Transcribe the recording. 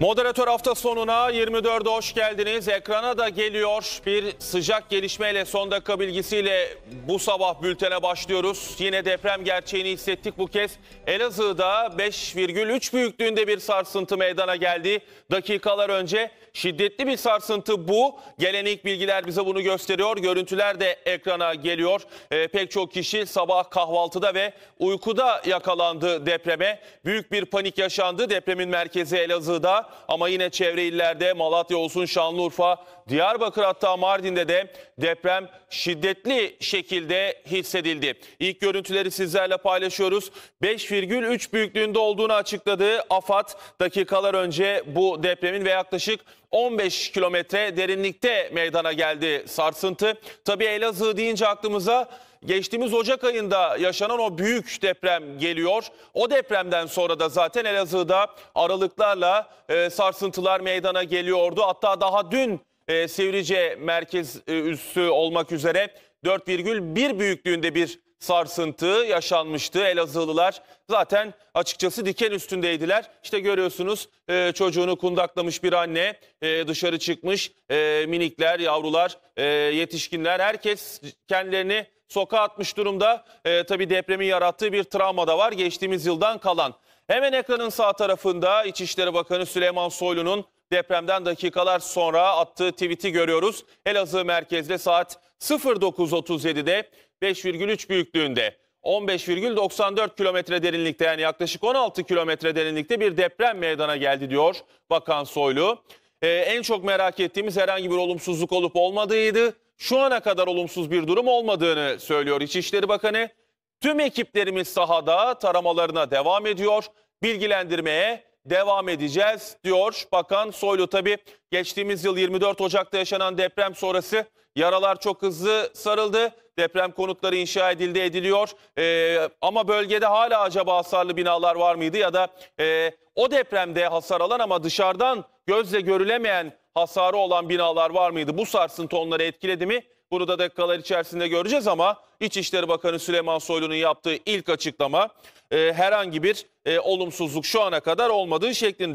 Moderatör hafta sonuna 24'e hoş geldiniz. Ekrana da geliyor bir sıcak gelişmeyle son dakika bilgisiyle bu sabah bültene başlıyoruz. Yine deprem gerçeğini hissettik bu kez. Elazığ'da 5,3 büyüklüğünde bir sarsıntı meydana geldi. Dakikalar önce şiddetli bir sarsıntı bu. Gelen ilk bilgiler bize bunu gösteriyor. Görüntüler de ekrana geliyor. E, pek çok kişi sabah kahvaltıda ve uykuda yakalandı depreme. Büyük bir panik yaşandı depremin merkezi Elazığ'da ama yine çevre illerde Malatya olsun Şanlıurfa, Diyarbakır hatta Mardin'de de deprem şiddetli şekilde hissedildi. İlk görüntüleri sizlerle paylaşıyoruz. 5,3 büyüklüğünde olduğunu açıkladığı AFAD dakikalar önce bu depremin ve yaklaşık 15 kilometre derinlikte meydana geldi sarsıntı. Tabii Elazığ deyince aklımıza Geçtiğimiz Ocak ayında yaşanan o büyük deprem geliyor. O depremden sonra da zaten Elazığ'da aralıklarla e, sarsıntılar meydana geliyordu. Hatta daha dün e, Sivrice merkez e, üssü olmak üzere 4,1 büyüklüğünde bir sarsıntı yaşanmıştı. Elazığlılar zaten açıkçası diken üstündeydiler. İşte görüyorsunuz e, çocuğunu kundaklamış bir anne e, dışarı çıkmış. E, minikler, yavrular, e, yetişkinler herkes kendilerini sokağa atmış durumda. E, tabii depremin yarattığı bir travma da var geçtiğimiz yıldan kalan. Hemen ekranın sağ tarafında İçişleri Bakanı Süleyman Soylu'nun depremden dakikalar sonra attığı tweet'i görüyoruz. Elazığ merkezde saat 09.37'de 5,3 büyüklüğünde 15,94 kilometre derinlikte yani yaklaşık 16 kilometre derinlikte bir deprem meydana geldi diyor Bakan Soylu. Ee, en çok merak ettiğimiz herhangi bir olumsuzluk olup olmadığıydı şu ana kadar olumsuz bir durum olmadığını söylüyor İçişleri Bakanı. Tüm ekiplerimiz sahada taramalarına devam ediyor. Bilgilendirmeye devam edeceğiz diyor Bakan Soylu. Tabi geçtiğimiz yıl 24 Ocak'ta yaşanan deprem sonrası yaralar çok hızlı sarıldı. Deprem konutları inşa edildi ediliyor. Ee, ama bölgede hala acaba hasarlı binalar var mıydı ya da e, o depremde hasar alan ama dışarıdan gözle görülemeyen hasarı olan binalar var mıydı? Bu sarsıntı onları etkiledi mi? Bunu da dakikalar içerisinde göreceğiz ama İçişleri Bakanı Süleyman Soylu'nun yaptığı ilk açıklama e, herhangi bir e, olumsuzluk şu ana kadar olmadığı şeklinde.